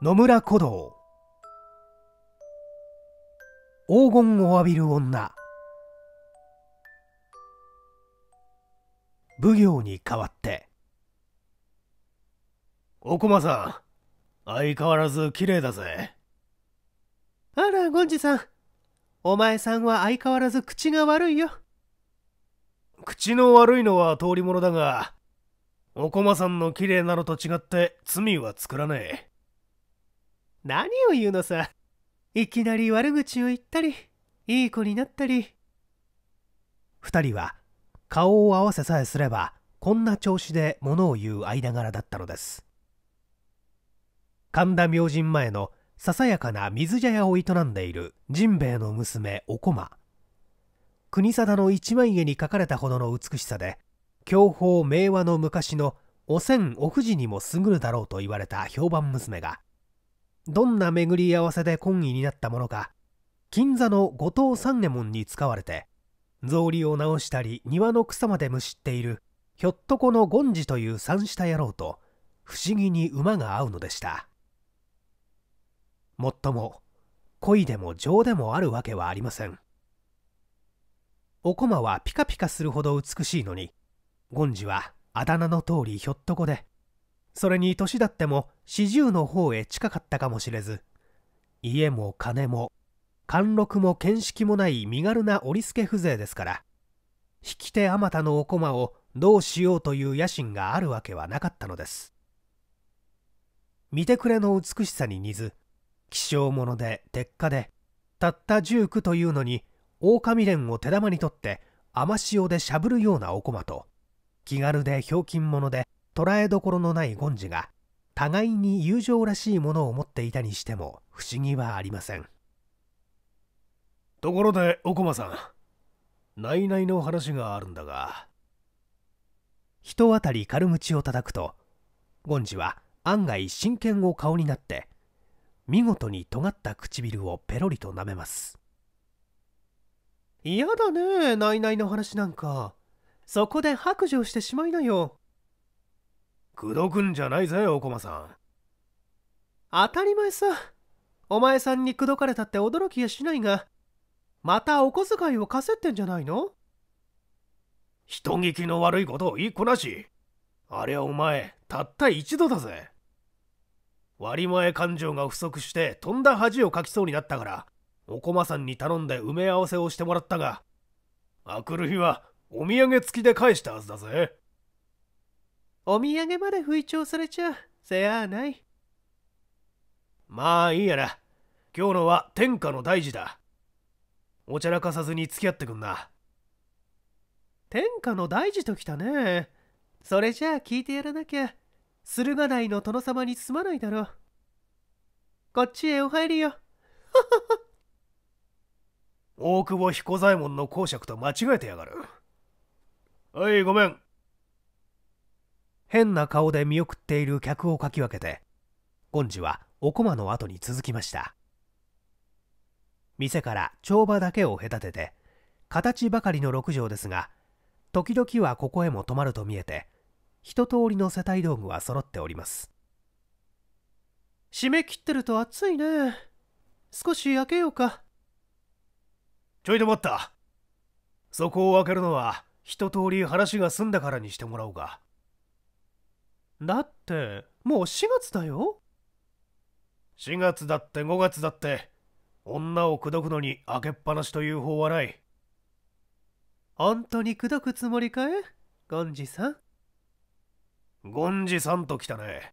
野村古道黄金を浴びる女奉行に代わっておこまさん相変わらず綺麗だぜあらゴンジさんお前さんは相変わらず口が悪いよ口の悪いのは通りもだがおこまさんの綺麗なのと違って罪は作らねえ何を言うのさいきなり悪口を言ったりいい子になったり2人は顔を合わせさえすればこんな調子で物を言う間柄だったのです神田明神前のささやかな水茶屋を営んでいる甚兵衛の娘おこま国定の一枚絵に描かれたほどの美しさで享保明和の昔のおせお富士にも優るだろうと言われた評判娘がどんな巡り合わせで懇意になったものか金座の後藤三右衛門に使われて草履を直したり庭の草までむしっているひょっとこの権次という三下野郎と不思議に馬が合うのでしたもっとも恋でも情でもあるわけはありませんおこまはピカピカするほど美しいのに権次はあだ名の通りひょっとこでそれに年だっても四十の方へ近かったかもしれず家も金も貫禄も見識もない身軽な織付風情ですから引き手あまたのお駒をどうしようという野心があるわけはなかったのです見てくれの美しさに似ず希少者で鉄火でたった19というのに狼連を手玉に取って甘塩でしゃぶるようなお駒と気軽でひょうきん者で捉えどころのないゴンジが互いに友情らしいものを持っていたにしても不思議はありませんところでおこまさん内々の話があるんだが人当たり軽口を叩くとゴンジは案外真剣を顔になって見事に尖った唇をペロリと舐めます嫌だね内々の話なんかそこで白状してしまいなよ口説くんじゃないぜおこまさん当たり前さお前さんに口説かれたって驚きやしないがまたお小遣いを稼せってんじゃないの人聞きの悪いことを言いこなしあれはお前たった一度だぜ割前勘定が不足してとんだ恥をかきそうになったからおこまさんに頼んで埋め合わせをしてもらったがあくる日はお土産付きで返したはずだぜお土産まで吹聴されちゃせやない。まあいいやな。今日のは天下の大事だ。おちゃらかさずに付き合ってくんな。天下の大事ときたね。それじゃあ聞いてやらなきゃ、駿河台の殿様にすまないだろう。こっちへお入りよ。大久保彦左衛門の公爵と間違えてやがる。はい、ごめん。変な顔で見送っている客をかき分けて権次はお駒の後に続きました店から帳場だけを隔てて形ばかりの六畳ですが時々はここへも泊まると見えて一通りの世帯道具は揃っております締め切ってると暑いね少し開けようかちょいと待ったそこを開けるのは一通り話が済んだからにしてもらおうかだってもう4月だよ4月だって5月だって女を口説くのに開けっぱなしという法はない本当に口説くつもりかいゴンジさんゴンジさんと来たね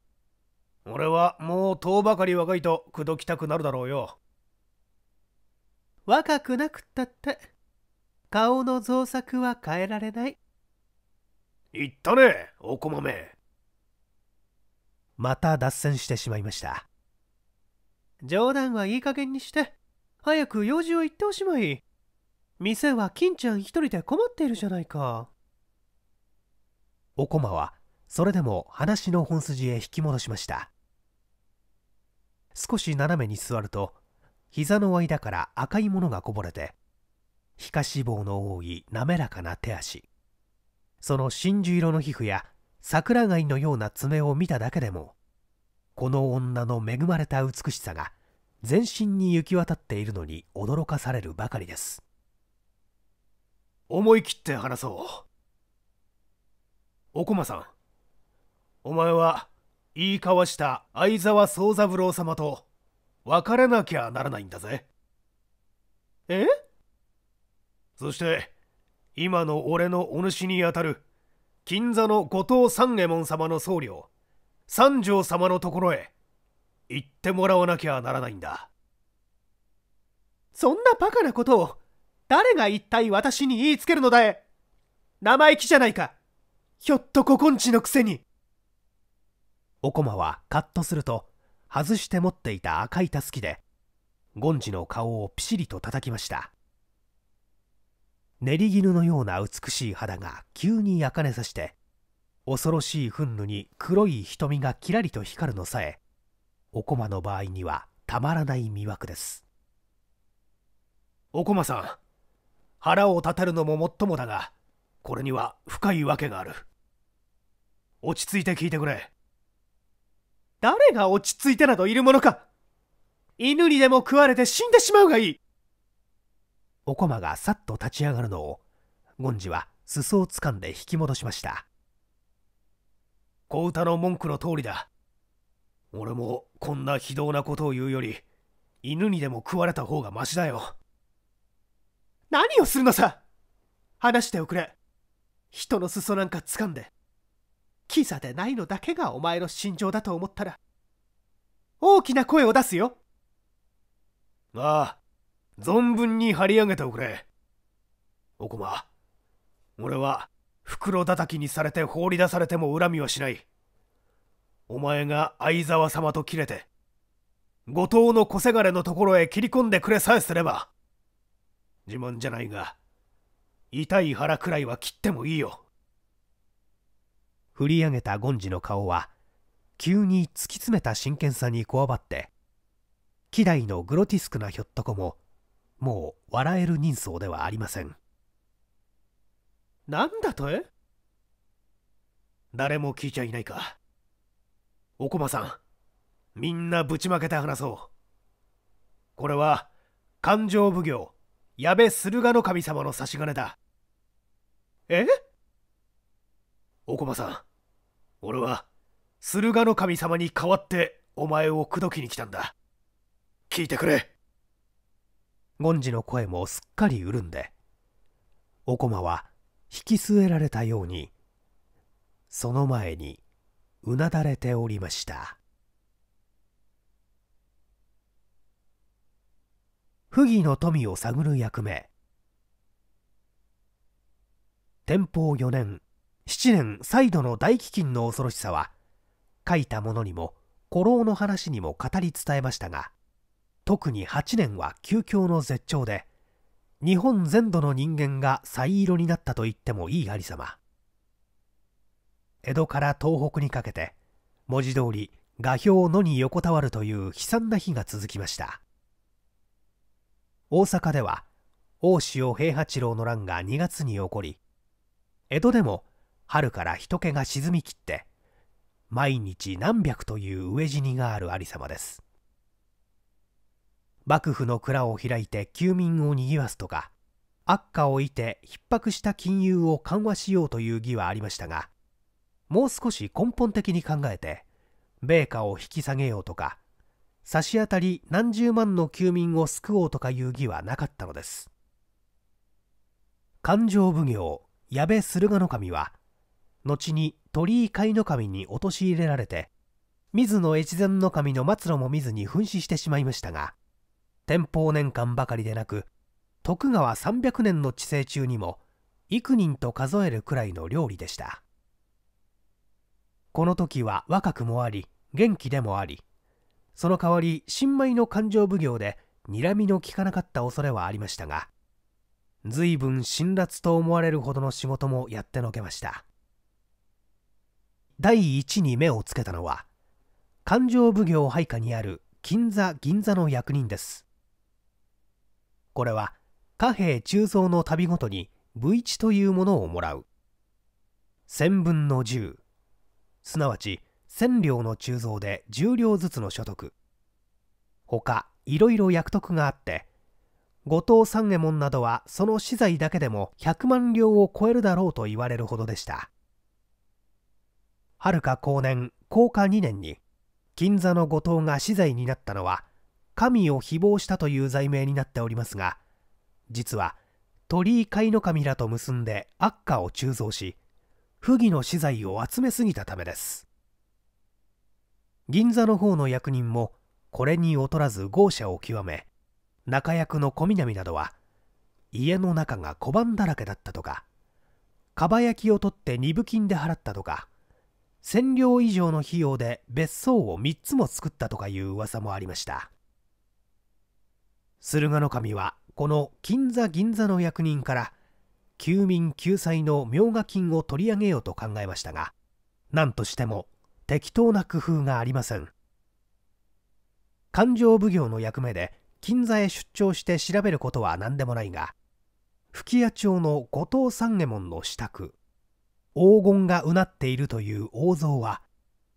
俺はもう遠ばかり若いと口説きたくなるだろうよ若くなくったって顔の造作は変えられない言ったねおこまめまた脱線してしまいました冗談はいい加減にして早く用事を言っておしまい店は金ちゃん一人で困っているじゃないかおこまはそれでも話の本筋へ引き戻しました少し斜めに座ると膝の間から赤いものがこぼれて皮下脂肪の多い滑らかな手足その真珠色の皮膚や桜貝のような爪を見ただけでもこの女の恵まれた美しさが全身に行き渡っているのに驚かされるばかりです思い切って話そうおこまさんお前は言い交わした相沢宗三郎様と別れなきゃならないんだぜえそして今の俺のお主にあたる金座の後藤三右衛門様の僧侶三条様のところへ行ってもらわなきゃならないんだそんなバカなことを誰が一体私に言いつけるのだい生意気じゃないかひょっとここんちのくせにおこまはカッとすると外して持っていた赤いたすきでゴンジの顔をピシリと叩きました練り絹のような美しい肌が急に焼かねさして恐ろしい憤怒に黒い瞳がキラリと光るのさえおこまの場合にはたまらない魅惑ですおこまさん腹を立てるのももっともだがこれには深いわけがある落ち着いて聞いてくれ誰が落ち着いてなどいるものか犬にでも食われて死んでしまうがいいおこまがさっと立ち上がるのを権次は裾をつかんで引き戻しました小唄の文句の通りだ俺もこんな非道なことを言うより犬にでも食われた方がマシだよ何をするのさ話しておくれ人の裾なんか掴んでキザでないのだけがお前の心情だと思ったら大きな声を出すよああ存分に張り上げておくれおこま俺は袋叩きにされて放り出されても恨みはしないお前が相沢様と切れて後藤の小せがれのところへ切り込んでくれさえすれば自慢じゃないが痛い腹くらいは切ってもいいよ振り上げた権次の顔は急に突き詰めた真剣さにこわばって希代のグロティスクなひょっとこももう笑える人相ではありませんなんだとえ誰も聞いちゃいないかおこまさんみんなぶちまけて話そうこれは勘定奉行矢部駿河神様の差し金だえおこまさん俺は駿河神様に代わってお前を口説きに来たんだ聞いてくれ権次の声もすっかり潤んでおこまは引き据えられたようにその前にうなだれておりました不義の富を探る役目天保4年7年再度の大飢饉の恐ろしさは書いたものにも古老の話にも語り伝えましたが特に8年は究境の絶頂で日本全土の人間が灰色になったと言ってもいい有様江戸から東北にかけて文字通り画表のに横たわるという悲惨な日が続きました大阪では大塩平八郎の乱が2月に起こり江戸でも春から人気が沈みきって毎日何百という飢え死にがある有様です幕府の蔵を開いて休眠を賑わすとか悪化をいて逼迫した金融を緩和しようという義はありましたがもう少し根本的に考えて米価を引き下げようとか差し当たり何十万の休眠を救おうとかいう義はなかったのです勘定奉行矢部駿河守は後に鳥居貝の守に陥れられて水野越前守の末路も見ずに噴死してしまいましたが天保年間ばかりでなく徳川300年の治世中にも幾人と数えるくらいの料理でしたこの時は若くもあり元気でもありその代わり新米の勘定奉行で睨みの利かなかった恐れはありましたが随分辛辣と思われるほどの仕事もやってのけました第一に目をつけたのは勘定奉行配下にある金座銀座の役人ですこれは貨幣鋳造の旅ごとに V 値というものをもらう1000分の10すなわち1000両の鋳造で10両ずつの所得他いろいろ役得があって後藤三右衛門などはその資材だけでも100万両を超えるだろうと言われるほどでしたはるか後年高下2年に銀座の後藤が資材になったのは神を誹謗したという罪名になっておりますが実は鳥居貝の神らと結んで悪化を鋳造し不義の資材を集めすぎたためです銀座の方の役人もこれに劣らず豪奢を極め中役の小南などは家の中が小判だらけだったとかかば焼きを取って二部金で払ったとか千両以上の費用で別荘を3つも作ったとかいう噂もありました駿河守はこの金座銀座の役人から休眠救済の明加金を取り上げようと考えましたが何としても適当な工夫がありません勘定奉行の役目で金座へ出張して調べることは何でもないが吹屋町の後藤三右衛門の支度黄金がうなっているという王像は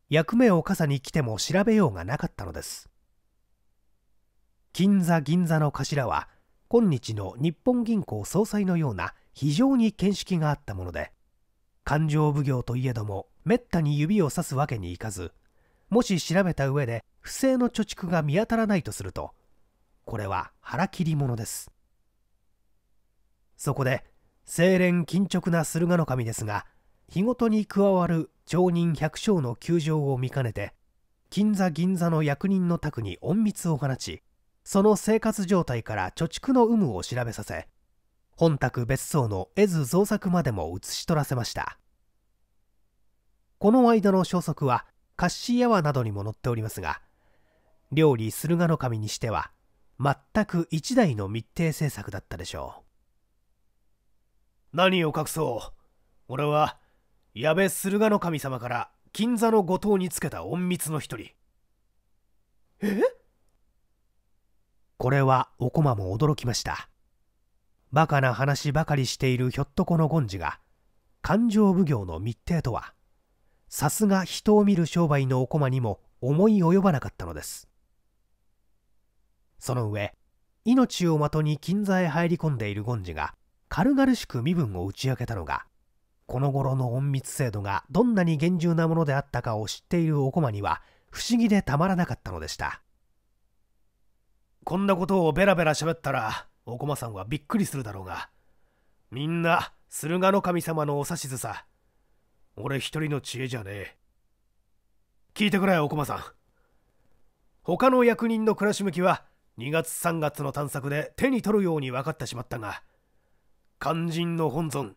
役目を傘に来ても調べようがなかったのです金座銀座の頭は今日の日本銀行総裁のような非常に見識があったもので勘定奉行といえどもめったに指をさすわけにいかずもし調べた上で不正の貯蓄が見当たらないとするとこれは腹切り者ですそこで清廉緊直な駿河の神ですが日ごとに加わる町人百姓の窮状を見かねて金座銀座の役人の宅に隠密を放ちその生活状態から貯蓄の有無を調べさせ本宅別荘の絵図造作までも写し取らせましたこの間の消息はカッシーヤワなどにも載っておりますが料理駿河守にしては全く一代の密偵政策だったでしょう何を隠そう俺は矢部駿河守様から金座の後藤につけた隠密の一人えっこれはおこまも驚きましたバカな話ばかりしているひょっとこの権次が勘定奉行の密偵とはさすが人を見る商売のおこまにも思い及ばなかったのですその上命を的に金座へ入り込んでいる権次が軽々しく身分を打ち明けたのがこの頃の隠密制度がどんなに厳重なものであったかを知っているおこまには不思議でたまらなかったのでしたこんなことをベラベラ喋ったら、おこまさんはびっくりするだろうが、みんな、駿河の神様のお指図さ。俺一人の知恵じゃねえ。聞いてくれ、おこまさん。他の役人の暮らし向きは、2月3月の探索で手に取るように分かってしまったが、肝心の本尊、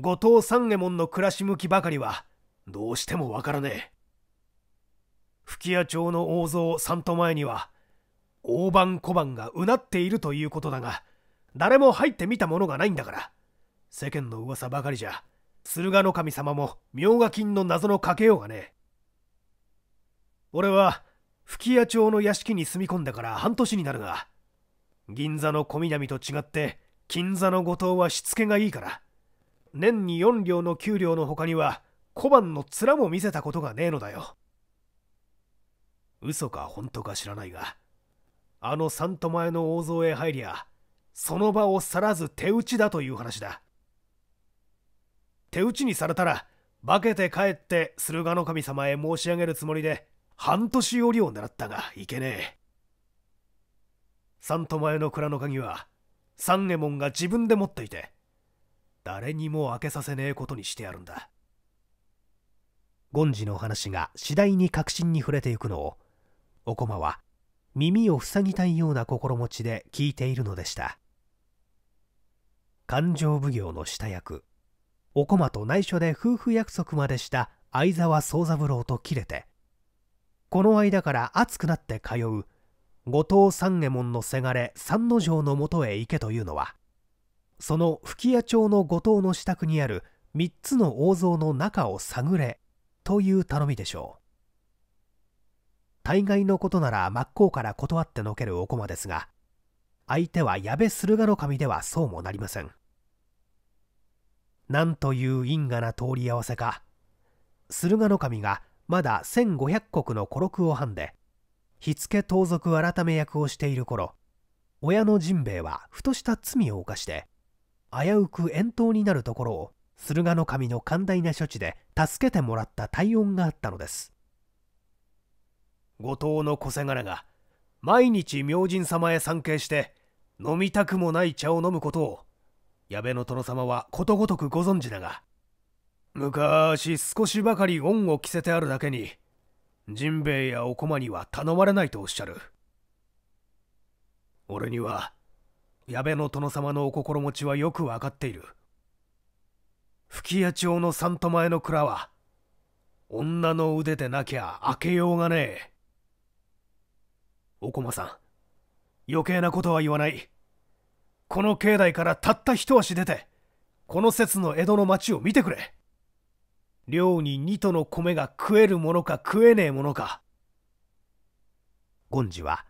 後藤三右衛門の暮らし向きばかりは、どうしても分からねえ。吹屋町の大蔵三都前には、大判小判がうなっているということだが誰も入ってみたものがないんだから世間の噂ばかりじゃ駿河守様も明賀金の謎のかけようがねえ俺は吹屋町の屋敷に住み込んだから半年になるが銀座の小南と違って金座の後藤はしつけがいいから年に4両の給料の他には小判の面も見せたことがねえのだよ嘘か本当か知らないがあの三都前の大蔵へ入りゃその場を去らず手打ちだという話だ手打ちにされたら化けて帰って駿河守様へ申し上げるつもりで半年りを狙ったがいけねえ三都前の蔵の鍵は三右衛門が自分で持っていて誰にも開けさせねえことにしてやるんだ権次の話が次第に確信に触れていくのをおこまは耳を塞ぎたいような心持ちで聞いているのでした勘定奉行の下役お駒と内緒で夫婦約束までした相沢宗三郎と切れてこの間から熱くなって通う後藤三右衛門のせがれ三之丞のもとへ行けというのはその吹屋町の後藤の支度にある3つの王像の中を探れという頼みでしょう大概のことなら真っ向から断ってのけるおこまですが相手は矢部駿河守ではそうもなりませんなんという因果な通り合わせか駿河守がまだ1500国の孤独を藩で火付盗賊改め役をしている頃親の甚兵衛はふとした罪を犯して危うく遠投になるところを駿河守の寛大な処置で助けてもらった大恩があったのです後藤の小せがれが毎日明神様へ参詣して飲みたくもない茶を飲むことを矢部の殿様はことごとくご存知だが昔少しばかり恩を着せてあるだけにジンベエやお駒には頼まれないとおっしゃる俺には矢部の殿様のお心持ちはよく分かっている吹屋町の三戸前の蔵は女の腕でなきゃ開けようがねえおこまさん余計なことは言わないこの境内からたった一足出てこの節の江戸の町を見てくれ寮に二斗の米が食えるものか食えねえものか権次は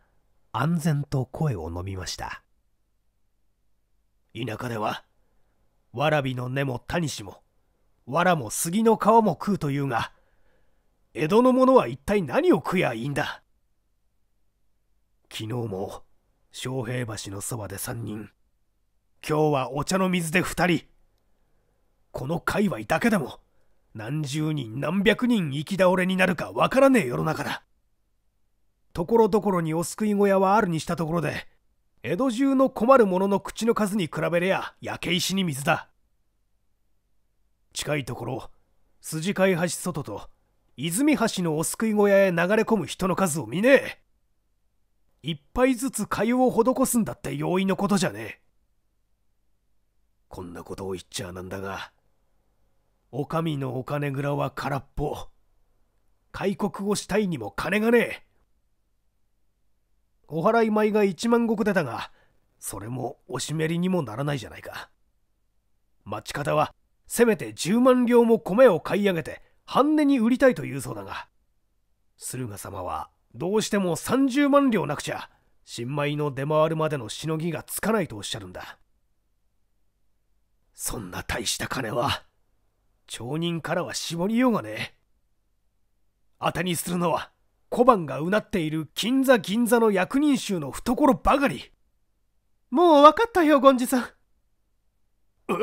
安全と声を飲みました田舎ではわらびの根も谷しもわらも杉の皮も食うというが江戸の者は一体何を食やいいんだ昨日も昌平橋のそばで3人今日はお茶の水で2人この界隈だけでも何十人何百人行き倒れになるかわからねえ世の中だところどころにお救い小屋はあるにしたところで江戸中の困る者の口の数に比べりゃ焼け石に水だ近いところ筋飼い橋外と泉橋のお救い小屋へ流れ込む人の数を見ねえ一杯ずつ粥を施すんだって容易のことじゃねえ。こんなことを言っちゃなんだが、お上のお金蔵は空っぽ。開国をしたいにも金がねえ。お払い米が一万石出たが、それもおしめりにもならないじゃないか。待ち方は、せめて十万両も米を買い上げて、半値に売りたいというそうだが、駿河様はどうしても30万両なくちゃ新米の出回るまでのしのぎがつかないとおっしゃるんだそんな大した金は町人からは絞りようがねえ当てにするのは小判がうなっている金座銀座の役人衆の懐ばかりもう分かったよ権次さんえ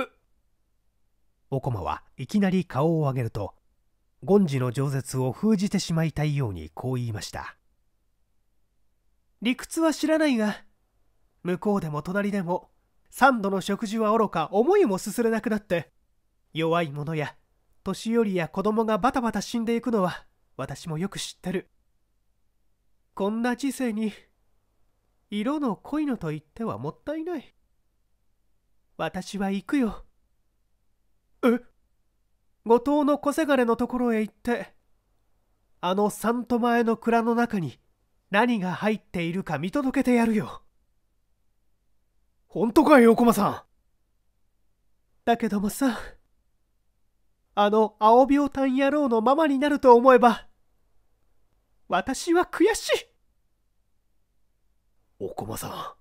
おこまはいきなり顔を上げると権次の饒舌を封じてしまいたいようにこう言いました理屈は知らないが向こうでも隣でも三度の食事はおろか思いもすすれなくなって弱い者や年寄りや子供がバタバタ死んでいくのは私もよく知ってるこんな時世に色の濃いのと言ってはもったいない私は行くよえ後藤の小せがれのところへ行ってあの三都前の蔵の中に何が入っているか見届けてやるよ本当か横間さんだけどもさあの青びょうたん野郎のママになると思えば私は悔しいお駒さ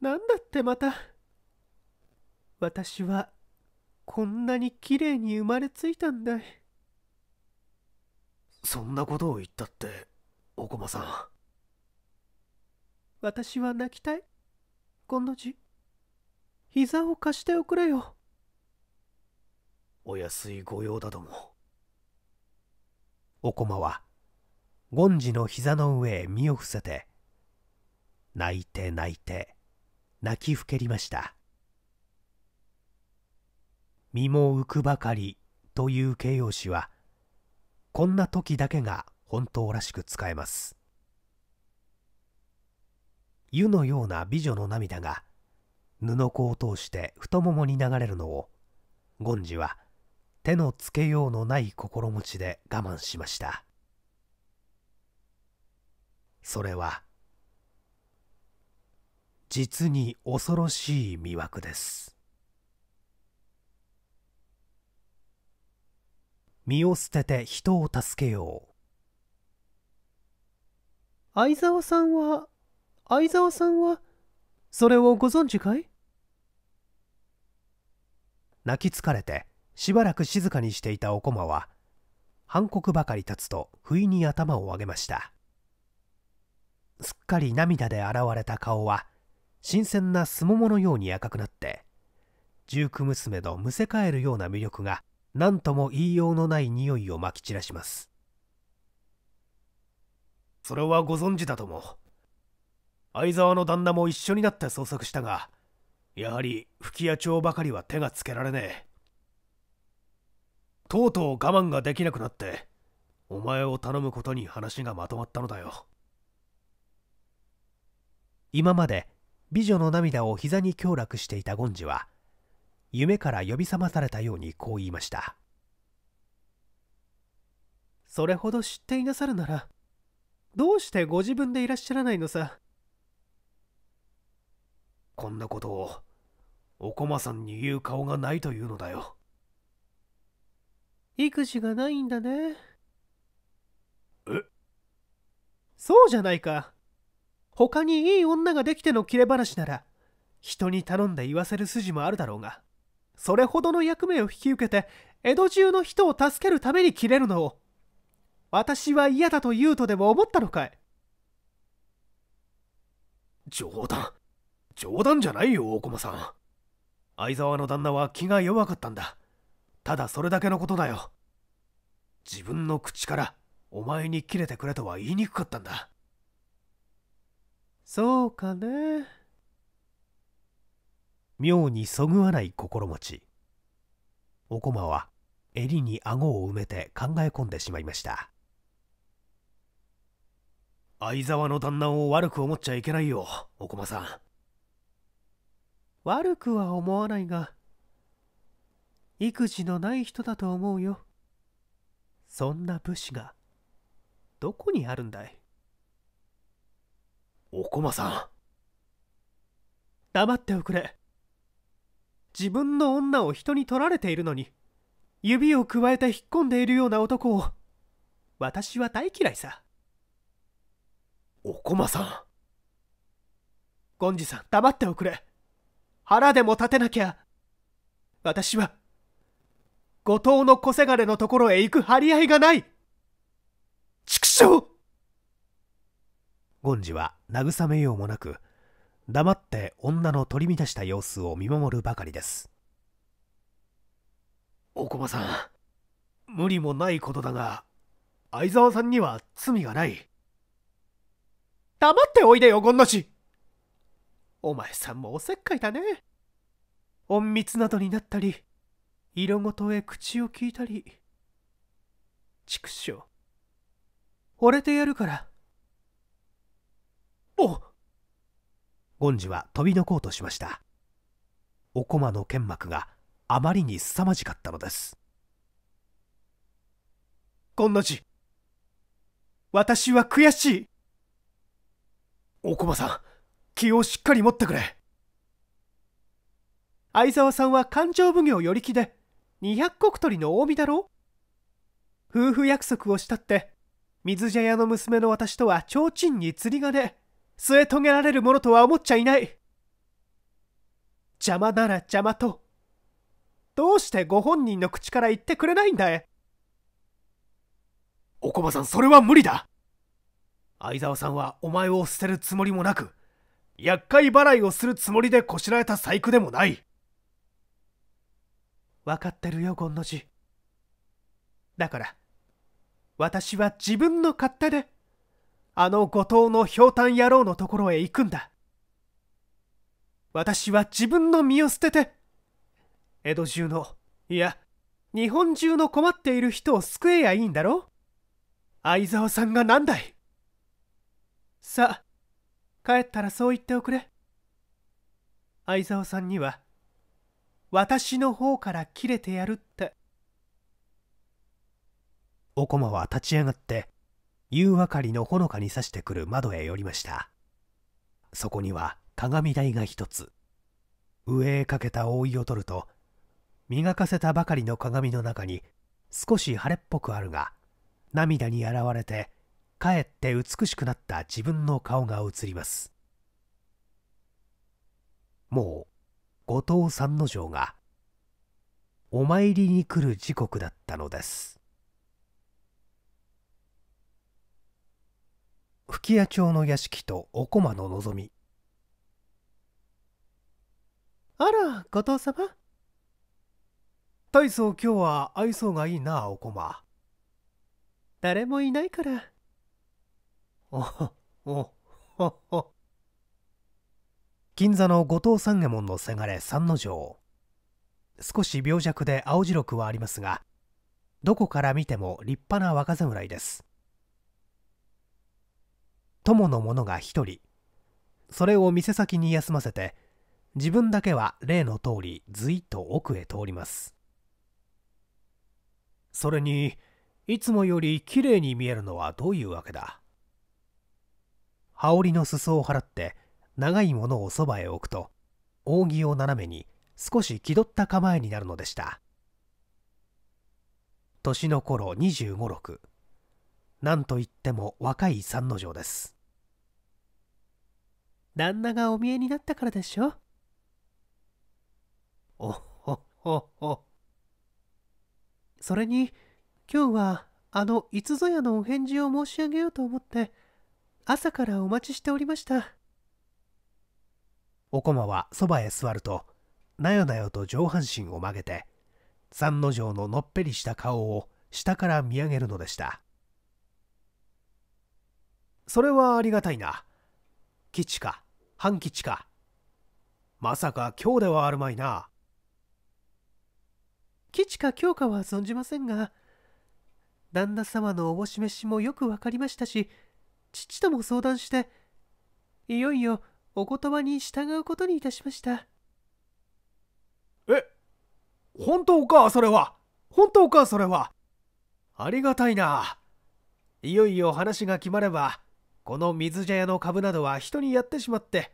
んなんだってまた私はこんなに綺麗に生まれついたんだいそんなことを言ったっておこまさん私は泣きたい今度じ膝を貸しておくれよお安い御用だどもおこまは権次の膝の上へ身を伏せて泣いて泣いて泣きふけりました身も浮くばかりという形容詞はこんな時だけが本当らしく使えます湯のような美女の涙が布子を通して太ももに流れるのを権次は手のつけようのない心持ちで我慢しましたそれは実に恐ろしい魅惑です身を捨てて人を助けよう相沢さんは相沢さんはそれをご存知かい泣きつかれてしばらく静かにしていたおこまは半刻ばかり立つと不意に頭を上げましたすっかり涙で現れた顔は新鮮なすもものように赤くなって十九娘のむせ返るような魅力が何とも言いようのない匂いをまき散らしますそれはご存知だとも相沢の旦那も一緒になって捜索したがやはり吹屋町ばかりは手がつけられねえとうとう我慢ができなくなってお前を頼むことに話がまとまったのだよ今まで美女の涙を膝に強楽していたゴンジは夢から呼び覚まされたようにこう言いましたそれほど知っていなさるならどうしてご自分でいらっしゃらないのさこんなことをお駒さんに言う顔がないというのだよ育児がないんだねえそうじゃないか他にいい女ができての切れ話なら人に頼んで言わせる筋もあるだろうがそれほどの役目を引き受けて江戸中の人を助けるために切れるのを私は嫌だと言うとでも思ったのかい冗談冗談じゃないよ大駒さん相沢の旦那は気が弱かったんだただそれだけのことだよ自分の口からお前に切れてくれとは言いにくかったんだそうかね妙にそぐわない心持ちおこまは襟に顎を埋めて考え込んでしまいました相沢の旦那を悪く思っちゃいけないよおこまさん悪くは思わないが育児のない人だと思うよそんな武士がどこにあるんだいおこまさん黙っておくれ自分の女を人に取られているのに指をくわえて引っ込んでいるような男を私は大嫌いさお駒さんゴンジさん黙っておくれ腹でも立てなきゃ私は後藤の小せがれのところへ行く張り合いがない畜生ゴンジは慰めようもなく黙って女の取り乱した様子を見守るばかりですおこまさん無理もないことだが相沢さんには罪がない黙っておいでよゴンなしお前さんもおせっかいだね隠密などになったり色ごとへ口を聞いたり畜生惚れてやるからおっゴンジは飛びのこうとしましたお駒の剣幕があまりに凄まじかったのですゴンの字私は悔しいお駒さん気をしっかり持ってくれ相沢さんは勘定奉行寄木で200石取りの近江だろ夫婦約束をしたって水茶屋の娘の私とは提灯に釣りがね据え遂げられるものとは思っちゃいない邪魔なら邪魔とどうしてご本人の口から言ってくれないんだいおこばさんそれは無理だ相沢さんはお前を捨てるつもりもなく厄介払いをするつもりでこしらえた細工でもない分かってるよンの字だから私は自分の勝手であの後藤のひょうたん野郎のところへ行くんだ私は自分の身を捨てて江戸中のいや日本中の困っている人を救えやいいんだろ相沢さんが何だいさあ帰ったらそう言っておくれ相沢さんには私の方から切れてやるってお駒は立ち上がって夕明かりのほのかにさしてくる窓へ寄りましたそこには鏡台が一つ上へかけた覆いを取ると磨かせたばかりの鏡の中に少し晴れっぽくあるが涙に洗われてかえって美しくなった自分の顔が映りますもう後藤三之丞がお参りに来る時刻だったのです吹屋町の屋敷とおこまの望みあら後藤様大層今日は愛想がいいなおこま誰もいないからおおおお銀座の後藤三右衛門のせがれ三之丞少し病弱で青白くはありますがどこから見ても立派な若侍です友の者が一人それを店先に休ませて自分だけは例の通りずいと奥へ通りますそれにいつもよりきれいに見えるのはどういうわけだ羽織の裾を払って長いものをそばへ置くと扇を斜めに少し気取った構えになるのでした年の頃2 5 6なんといっても若い三之丞です旦那がお見えになったからでしょおほほほそれに今日はあのいつぞやのお返事を申し上げようと思って朝からお待ちしておりましたおこまはそばへ座るとなよなよと上半身を曲げて三之丞ののっぺりした顔を下から見上げるのでしたそれはありがたいな吉か半吉かまさか今日ではあるまいな吉か京かは存じませんが旦那様のおぼし飯もよく分かりましたし父とも相談していよいよお言葉に従うことにいたしましたえ本当かそれは本当かそれはありがたいないよいよ話が決まればこの水茶屋の株などは人にやってしまって、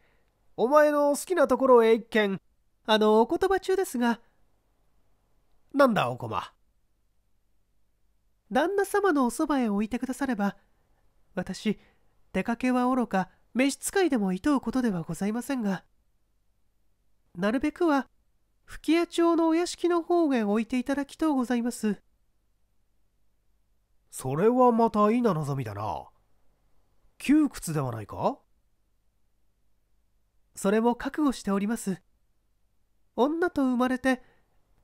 お前の好きなところへ一軒、あの、お言葉中ですが。なんだ、おこま。旦那様のおそばへ置いてくだされば、私、出かけはおろか、召使いでもいとうことではございませんが、なるべくは、吹屋町のお屋敷の方へ置いていただきとうございます。それはまたいいな望みだな。窮屈ではないかそれも覚悟しております女と生まれて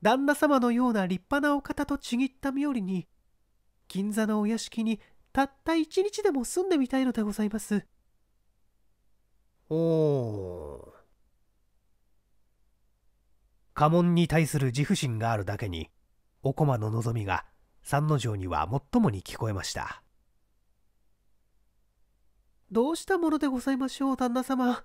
旦那様のような立派なお方とちぎった身よりに銀座のお屋敷にたった一日でも住んでみたいのでございますおお家紋に対する自負心があるだけにお駒の望みが三之丞には最もに聞こえましたどうしたものでございましょう、旦那様。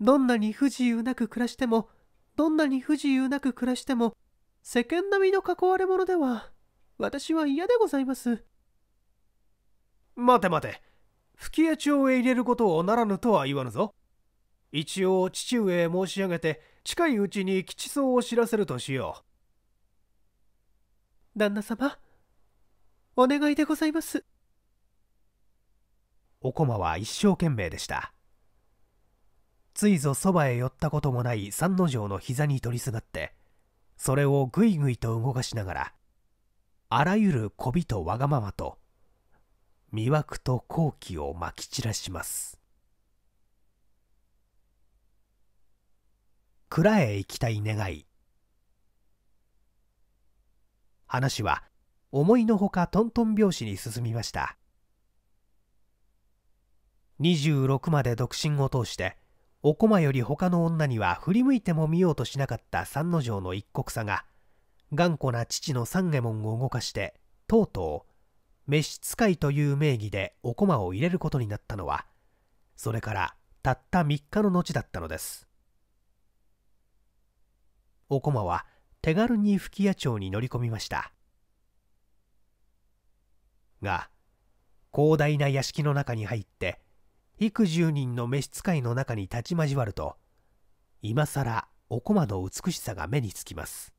どんなに不自由なく暮らしても、どんなに不自由なく暮らしても、世間並みの囲われ者では、私は嫌でございます。待て待て、吹屋町へ入れることをならぬとは言わぬぞ。一応父上へ申し上げて、近いうちに吉僧を知らせるとしよう。旦那様、お願いでございます。おこまは一生懸命でしたついぞそばへ寄ったこともない三之丞の膝に取りすがってそれをぐいぐいと動かしながらあらゆるこびとわがままと魅惑と好奇をまき散らします蔵へ行きたい願い話は思いのほかトントン拍子に進みました26まで独身を通してお駒より他の女には振り向いても見ようとしなかった三之丞の一国さが頑固な父の三右衛門を動かしてとうとう召使いという名義でお駒を入れることになったのはそれからたった3日の後だったのですお駒は手軽に吹屋町に乗り込みましたが広大な屋敷の中に入って幾十人の召使いの中に立ち交わると今更お駒の美しさが目につきます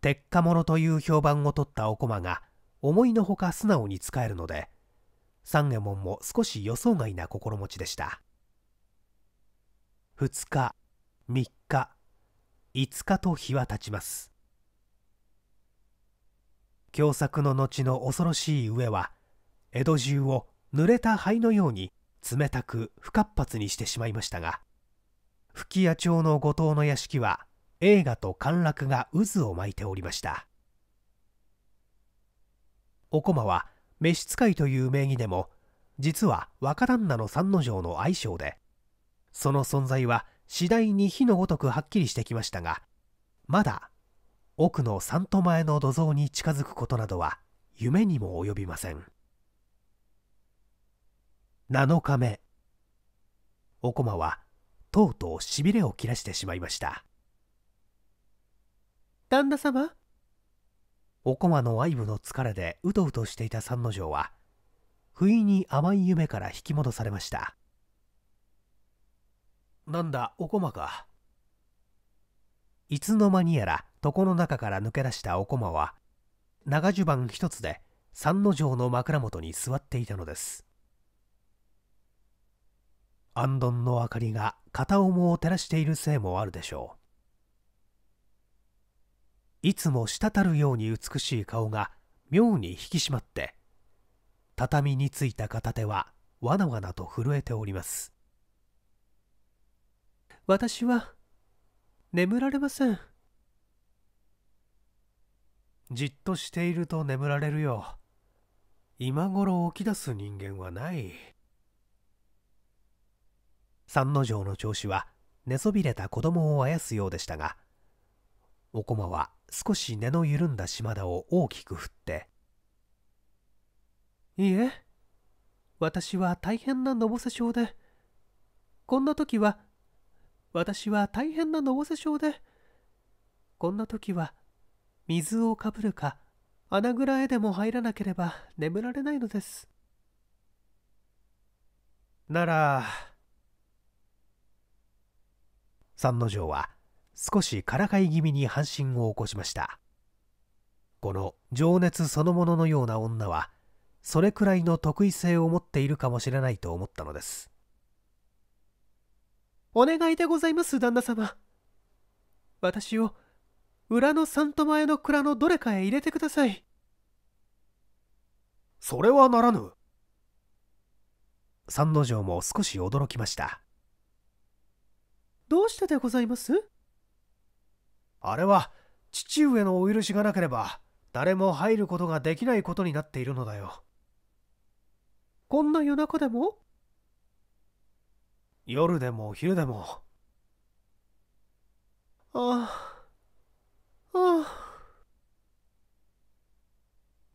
鉄火物という評判を取ったお駒が思いのほか素直に使えるので三右衛門も少し予想外な心持ちでした2日3日5日と日は経ちます凶作の後の恐ろしい上は江戸中を濡れた灰のように冷たく不活発にしてしまいましたが吹屋町の後藤の屋敷は映画と陥落が渦を巻いておりましたおこまは召使いという名義でも実は若旦那の三之丞の愛称でその存在は次第に火のごとくはっきりしてきましたがまだ奥の三戸前の土蔵に近づくことなどは夢にも及びません7日目おこまはとうとうしびれを切らしてしまいました旦那様おこまの愛部の疲れでうとうとしていた三之丞は不意に甘い夢から引き戻されましたなんだおこまかいつの間にやら床の中から抜け出したおこまは長襦袢一つで三之丞の枕元に座っていたのですあんの明かりが片思を照らしているせいもあるでしょういつも滴るように美しい顔が妙に引き締まって畳についた片手はわなわなと震えております私は眠られませんじっとしていると眠られるよ今頃起き出す人間はない。三之丞の調子は寝そびれた子供をあやすようでしたがおこまは少し根の緩んだ島田を大きく振って「いいえ私は大変なのぼせ症でこんな時は私は大変なのぼせ症でこんな時は水をかぶるか穴蔵へでも入らなければ眠られないのです」なら三之丞は少しからかい気味に半身を起こしましたこの情熱そのもののような女はそれくらいの得意性を持っているかもしれないと思ったのですお願いでございます旦那様私を裏の三と前の蔵のどれかへ入れてくださいそれはならぬ三之丞も少し驚きましたどうしてでございますあれは父上のお許しがなければ誰も入ることができないことになっているのだよこんな夜中でも夜でも昼でもああああ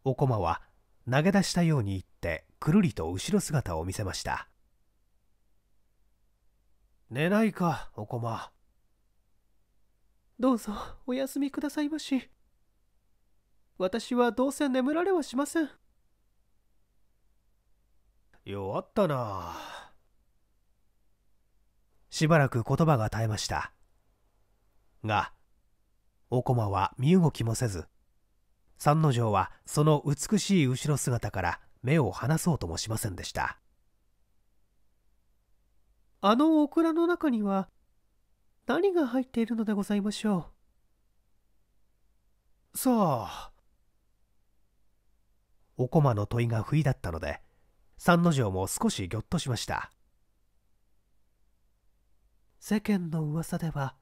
おこまは投げ出したように言ってくるりと後ろ姿を見せました寝ないかおこまどうぞお休みくださいまし私はどうせ眠られはしません弱ったなしばらく言葉が絶えましたがおこまは身動きもせず三之丞はその美しい後ろ姿から目を離そうともしませんでしたあのオクラの中には何が入っているのでございましょうさあおこまの問いが不意だったので三之丞も少しぎょっとしました世間の噂では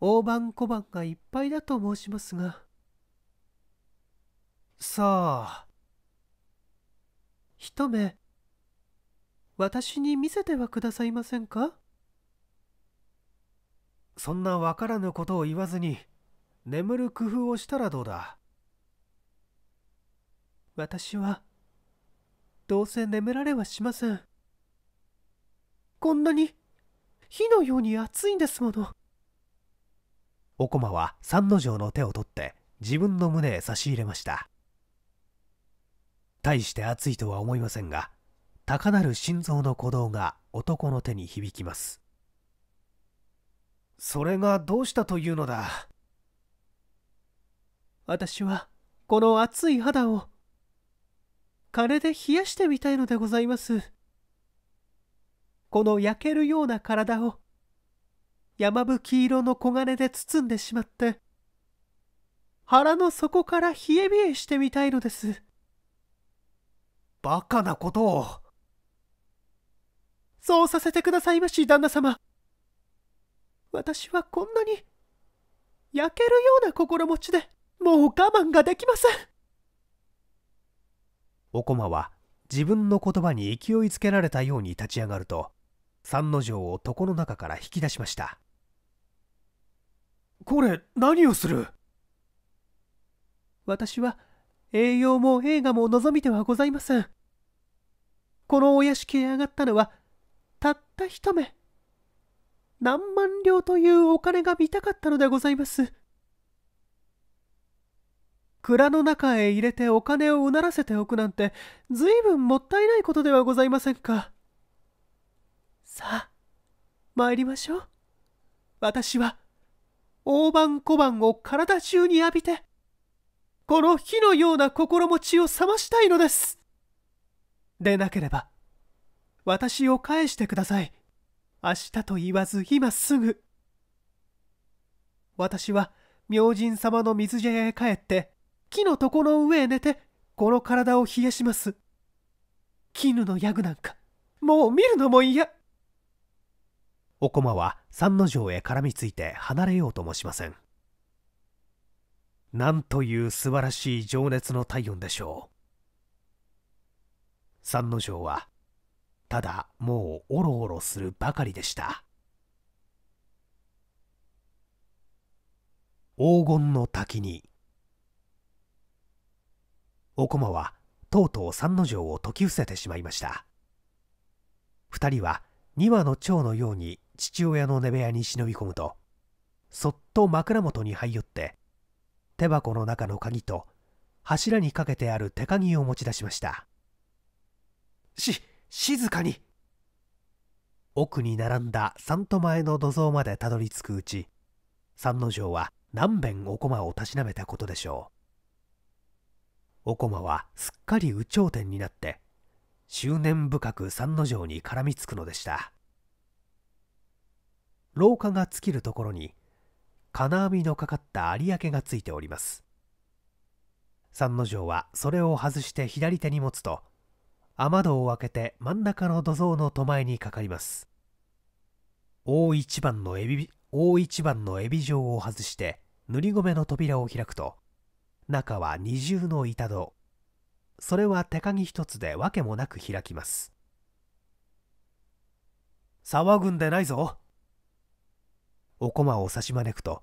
大判小判がいっぱいだと申しますがさあ一目私に見せてはくださいませんかそんなわからぬことを言わずに眠る工夫をしたらどうだ私はどうせ眠られはしませんこんなに火のように熱いんですものおこまは三之丞の手を取って自分の胸へ差し入れました大して熱いとは思いませんが高鳴る心臓の鼓動が男の手に響きますそれがどうしたというのだ私はこの熱い肌を金で冷やしてみたいのでございますこの焼けるような体を山吹色の黄金で包んでしまって腹の底から冷え冷えしてみたいのですバカなことをそうさせてくださいまし、旦那様。私はこんなに、焼けるような心持ちで、もう我慢ができません。おこまは、自分の言葉に勢いつけられたように立ち上がると、三之丞を床の中から引き出しました。これ、何をする私は、栄養も映画も望みではございません。このお屋敷へ上がったのはたった一目何万両というお金が見たかったのでございます蔵の中へ入れてお金をうならせておくなんてずいぶんもったいないことではございませんかさあ参りましょう私は大判小判を体中に浴びてこの火のような心持ちを冷ましたいのですでなければ私を返してください。明日と言わず今すぐ。私は明神様の水茶屋へ帰って、木の床の上へ寝て、この体を冷やします。絹のヤグなんか、もう見るのも嫌。おこまは三之丞へ絡みついて離れようともしません。なんという素晴らしい情熱の体温でしょう。三之丞はただもうおろおろするばかりでした黄金の滝にお駒はとうとう三之丞を説き伏せてしまいました二人は2羽の蝶のように父親の寝部屋に忍び込むとそっと枕元に這い寄って手箱の中の鍵と柱にかけてある手鍵を持ち出しましたし静かに奥に並んだ三戸前の土蔵までたどり着くうち三之丞は何べんお駒をたしなめたことでしょうお駒はすっかり有頂天になって執念深く三之丞に絡みつくのでした廊下が尽きるところに金網のかかった有明がついております三之丞はそれを外して左手に持つと雨戸を開けて真ん中の土蔵の戸前にかかります大一番のエビ大一番のエビ状を外して塗り米の扉を開くと中は二重の板戸それは手鍵一つで訳もなく開きます騒ぐんでないぞお駒を差し招くと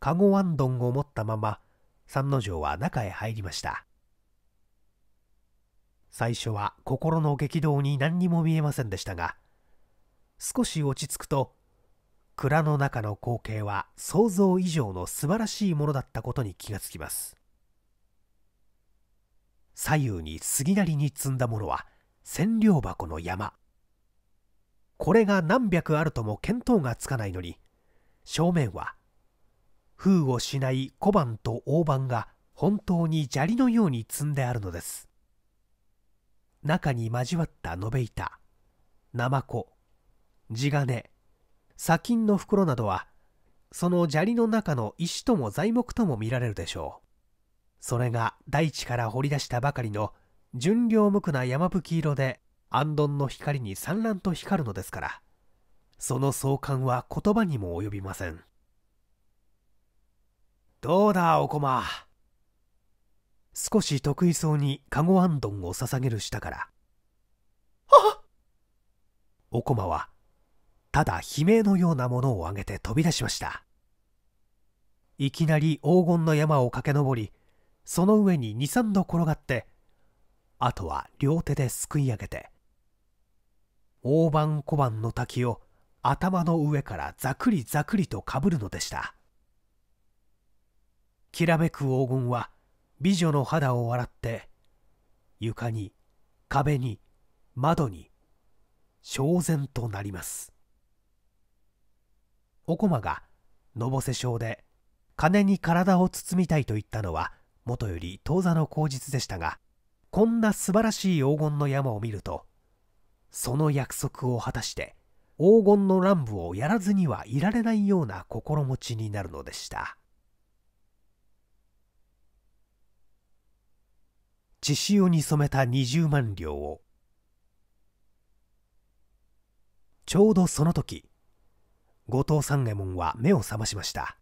籠ワンドンを持ったまま三之丞は中へ入りました最初は心の激動に何にも見えませんでしたが少し落ち着くと蔵の中の光景は想像以上の素晴らしいものだったことに気がつきます左右に杉なりに積んだものは千両箱の山これが何百あるとも見当がつかないのに正面は封をしない小判と大判が本当に砂利のように積んであるのです中に交わった延べ板ナマコ地金砂金の袋などはその砂利の中の石とも材木とも見られるでしょうそれが大地から掘り出したばかりの純良無垢な山吹色で安どんの光に散乱と光るのですからその相関は言葉にも及びませんどうだおこま少し得意そうにカゴアンドンを捧げる下からおこまはただ悲鳴のようなものを上げて飛び出しましたいきなり黄金の山を駆け上りその上に23度転がってあとは両手ですくい上げて大判小判の滝を頭の上からざくりざくりとかぶるのでしたきらめく黄金は美女の肌を笑って床に壁に窓に焦然となりますおこまがのぼせ症で金に体を包みたいと言ったのはもとより当座の口実でしたがこんな素晴らしい黄金の山を見るとその約束を果たして黄金の乱舞をやらずにはいられないような心持ちになるのでした。血潮に染めた20万両をちょうどその時後藤三右衛門は目を覚ましました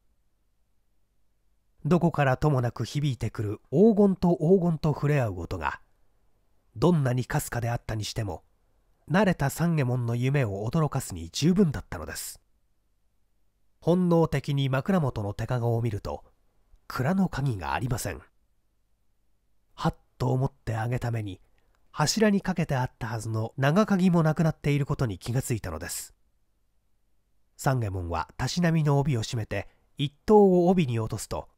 どこからともなく響いてくる黄金と黄金と触れ合う音がどんなにかすかであったにしても慣れた三右衛門の夢を驚かすに十分だったのです本能的に枕元の手鏡を見ると蔵の鍵がありませんはっと思ってあげために柱にかけてあったはずの長鍵もなくなっていることに気がついたのです三右衛門はたしなみの帯を締めて一刀を帯に落とすと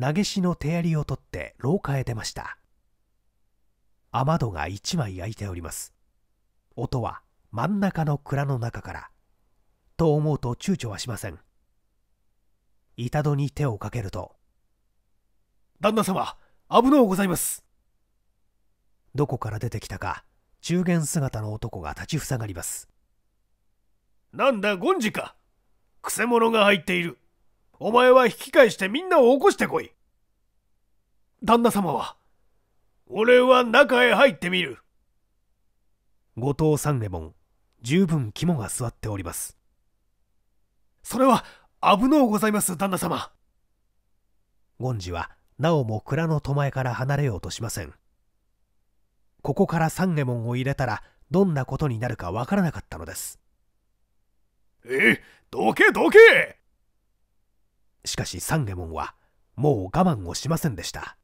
投げしの手槍を取って廊下へ出ました雨戸が一枚開いております音は真ん中の蔵の中からと思うと躊躇はしません板戸に手をかけると旦那様危のうございますどこから出てきたか中元姿の男が立ちふさがりますなんだゴンジかくせ者が入っているお前は引き返してみんなを起こしてこい旦那様は俺は中へ入ってみる後藤三右衛門十分肝が据わっておりますそれは危のうございます旦那様ゴンジはなおも蔵の戸前から離れようとしませんここから三右衛門を入れたらどんなことになるかわからなかったのですえどけどけしかし三右衛門はもう我慢をしませんでした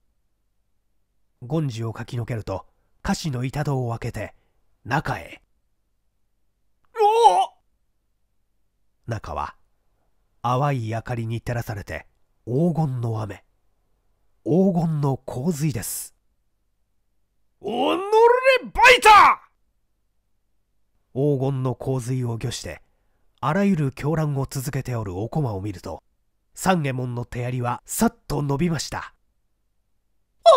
権次を書きのけると菓子の板戸を開けて中へお中は淡い明かりに照らされて黄金の雨黄金の洪水です。おのれバイタ黄金の洪水を御して、あらゆる狂乱を続けておるお駒を見ると、三右衛門の手槍はさっと伸びました。あ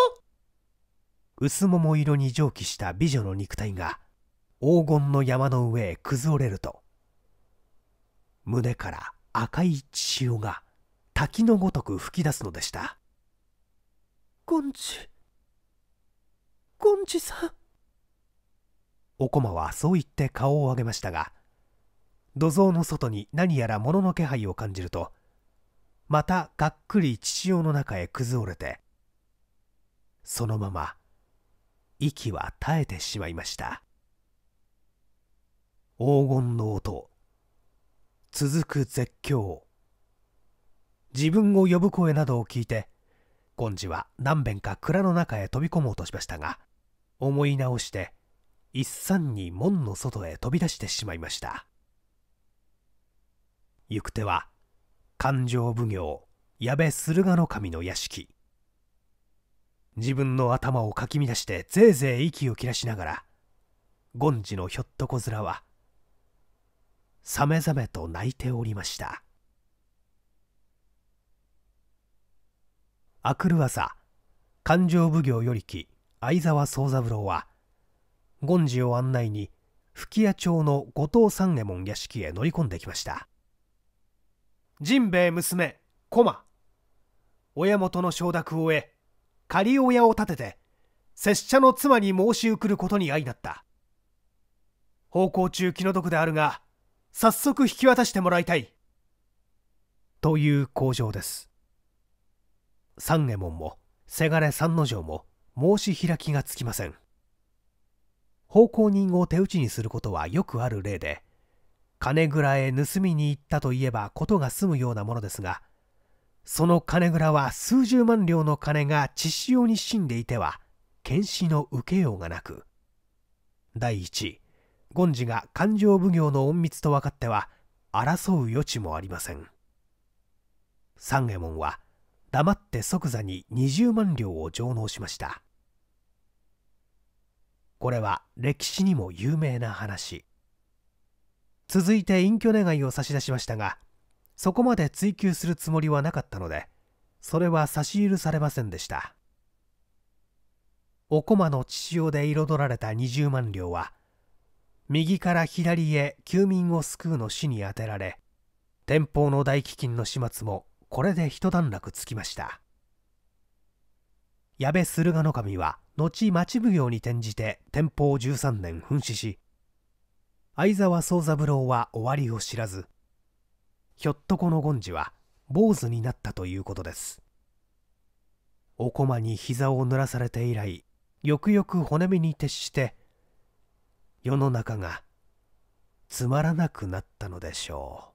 薄桃色に蒸気した美女の肉体が、黄金の山の上へ崩れると、胸から赤い血潮が滝のごとく噴き出すのでした。ゴンチゴンチさんおこまはそう言って顔を上げましたが土蔵の外に何やら物の気配を感じるとまたがっくり父親の中へ崩れてそのまま息は絶えてしまいました黄金の音続く絶叫自分を呼ぶ声などを聞いて今次は何べんか蔵の中へ飛び込もうとしましたが思い直して一三に門の外へ飛び出してしまいました行く手は勘定奉行矢部駿河守の屋敷自分の頭をかき乱してぜいぜい息を切らしながら権次のひょっとこ面はさめざめと泣いておりました明くる朝勘定奉行よりき相沢宗三郎は権次を案内に吹屋町の後藤三右衛門屋敷へ乗り込んできました陣兵衛娘駒親元の承諾を得仮親を立てて拙者の妻に申し送ることに相なった奉公中気の毒であるが早速引き渡してもらいたいという口上です三右衛門もせがれ三之丞も申し開きがつきません奉公人を手打ちにすることはよくある例で金蔵へ盗みに行ったといえば事が済むようなものですがその金蔵は数十万両の金が血潮に死んでいては検視の受けようがなく第一権次が勘定奉行の隠密と分かっては争う余地もありません三右衛門は黙って即座に20万両を上納しましたこれは歴史にも有名な話続いて隠居願いを差し出しましたがそこまで追求するつもりはなかったのでそれは差し許されませんでしたお駒の父潮で彩られた20万両は右から左へ休眠を救うの死に充てられ天保の大飢饉の始末もこれで一段落つきました矢部駿河守は後町奉行に転じて天保13年奮死し相沢宗三郎は終わりを知らずひょっとこの権次は坊主になったということですお駒に膝を濡らされて以来よくよく骨身に徹して世の中がつまらなくなったのでしょう